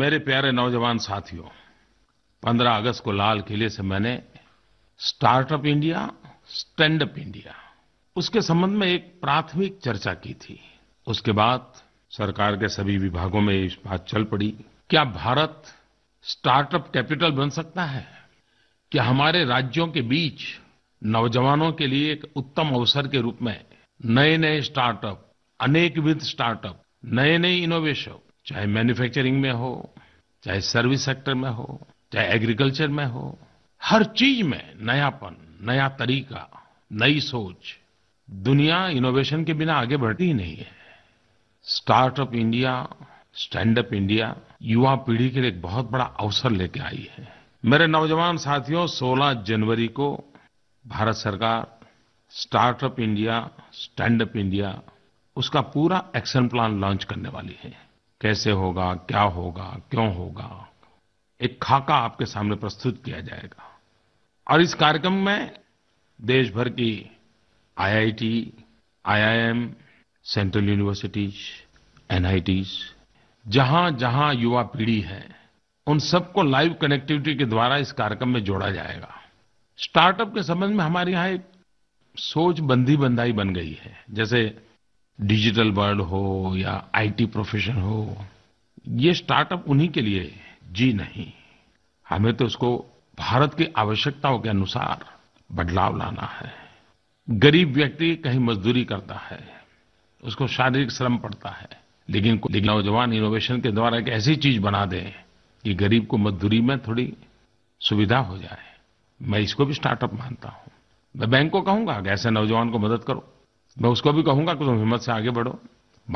मेरे प्यारे नौजवान साथियों 15 अगस्त को लाल किले से मैंने स्टार्टअप इंडिया स्टैंडअप इंडिया उसके संबंध में एक प्राथमिक चर्चा की थी उसके बाद सरकार के सभी विभागों में ये बात चल पड़ी क्या भारत स्टार्टअप कैपिटल बन सकता है क्या हमारे राज्यों के बीच नौजवानों के लिए एक उत्तम अवसर के रूप में नए नए स्टार्टअप अनेकविध स्टार्टअप नए नए इनोवेशन चाहे मैन्यूफैक्चरिंग में हो चाहे सर्विस सेक्टर में हो चाहे एग्रीकल्चर में हो हर चीज में नयापन नया तरीका नई सोच दुनिया इनोवेशन के बिना आगे बढ़ती ही नहीं है startup India stand up India युवा पीढ़ी के लिए एक बहुत बड़ा अवसर लेके आई है मेरे नौजवान साथियों 16 जनवरी को भारत सरकार startup India stand up India उसका पूरा एक्शन प्लान लॉन्च करने वाली है कैसे होगा क्या होगा क्यों होगा एक खाका आपके सामने प्रस्तुत किया जाएगा और इस कार्यक्रम में देश भर की IIT, IIM, central universities NITs जहां जहां युवा पीढ़ी है उन सबको लाइव कनेक्टिविटी के द्वारा इस कार्यक्रम में जोड़ा जाएगा स्टार्टअप के संबंध में हमारे यहां एक सोच बंधी बंधाई बन गई है जैसे डिजिटल वर्ल्ड हो या आईटी प्रोफेशन हो ये स्टार्टअप उन्हीं के लिए जी नहीं हमें तो उसको भारत की आवश्यकताओं के अनुसार बदलाव लाना है गरीब व्यक्ति कहीं मजदूरी करता है उसको शारीरिक श्रम पड़ता है लेकिन लेकिन नौजवान इनोवेशन के द्वारा एक ऐसी चीज बना दें कि गरीब को मजदूरी में थोड़ी सुविधा हो जाए मैं इसको भी स्टार्टअप मानता हूं मैं बैंक को कहूंगा कि ऐसे नौजवान को मदद करो मैं उसको भी कहूँगा कि तुम हिम्मत से आगे बढ़ो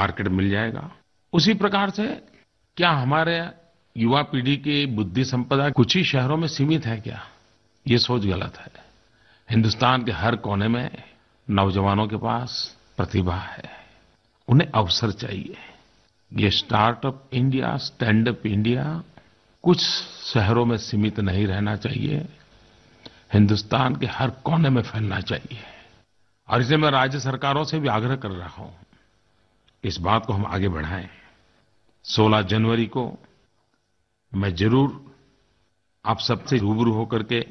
मार्केट मिल जाएगा उसी प्रकार से क्या हमारे युवा पीढ़ी की बुद्धि संपदा कुछ ही शहरों में सीमित है क्या ये सोच गलत है हिंदुस्तान के हर कोने में नौजवानों के पास प्रतिभा है उन्हें अवसर चाहिए ये startup India stand up India कुछ शहरों में सीमित नहीं रहना चाहिए हिंदुस्तान के हर कोने में फैलना चाहिए और इसलिए मैं राज्य सरकारों से भी आग्रह कर रहा हूँ इस बात को हम आगे बढ़ाएँ 16 जनवरी को मैं ज़रूर आप सबसे रूबरू हो के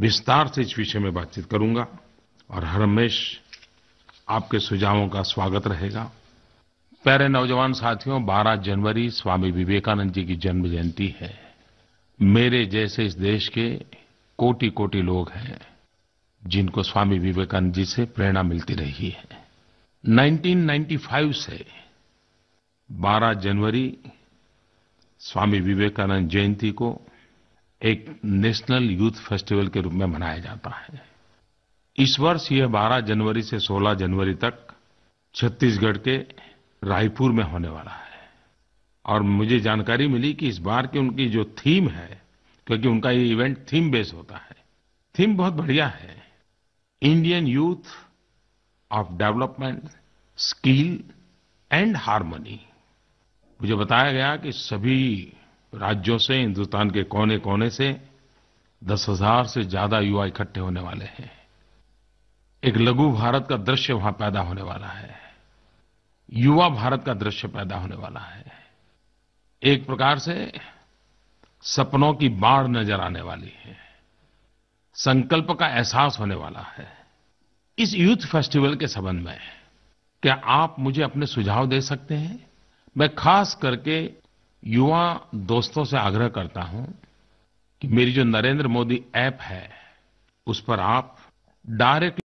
विस्तार से इस विषय में बातचीत करूँगा और हर हमेश आपके सुझावों का स्वागत रहेगा प्यारे नौजवान साथियों 12 जनवरी स्वामी विवेकानंद जी की जन्म जयंती है मेरे जैसे इस देश के कोटि कोटि लोग हैं जिनको स्वामी विवेकानंद जी से प्रेरणा मिलती रही है 1995 से 12 जनवरी स्वामी विवेकानंद जयंती को एक नेशनल यूथ फेस्टिवल के रूप में मनाया जाता है इस वर्ष यह 12 जनवरी से 16 जनवरी तक छत्तीसगढ़ के रायपुर में होने वाला है और मुझे जानकारी मिली कि इस बार की उनकी जो थीम है क्योंकि उनका ये इवेंट थीम बेस होता है थीम बहुत बढ़िया है Indian youth of development skill and harmony मुझे बताया गया कि सभी राज्यों से हिन्दुस्तान के कोने-कोने से दस हज़ार से ज्यादा युवा इकट्ठे होने वाले हैं एक लघु भारत का दृश्य वहाँ पैदा होने वाला है युवा भारत का दृश्य पैदा होने वाला है एक प्रकार से सपनों की बाढ़ नजर आने वाली है संकल्प का एहसास होने वाला है इस यूथ फेस्टिवल के संबंध में क्या आप मुझे अपने सुझाव दे सकते हैं मैं खास करके युवा दोस्तों से आग्रह करता हूं कि मेरी जो नरेंद्र मोदी ऐप है उस पर आप डायरेक्ट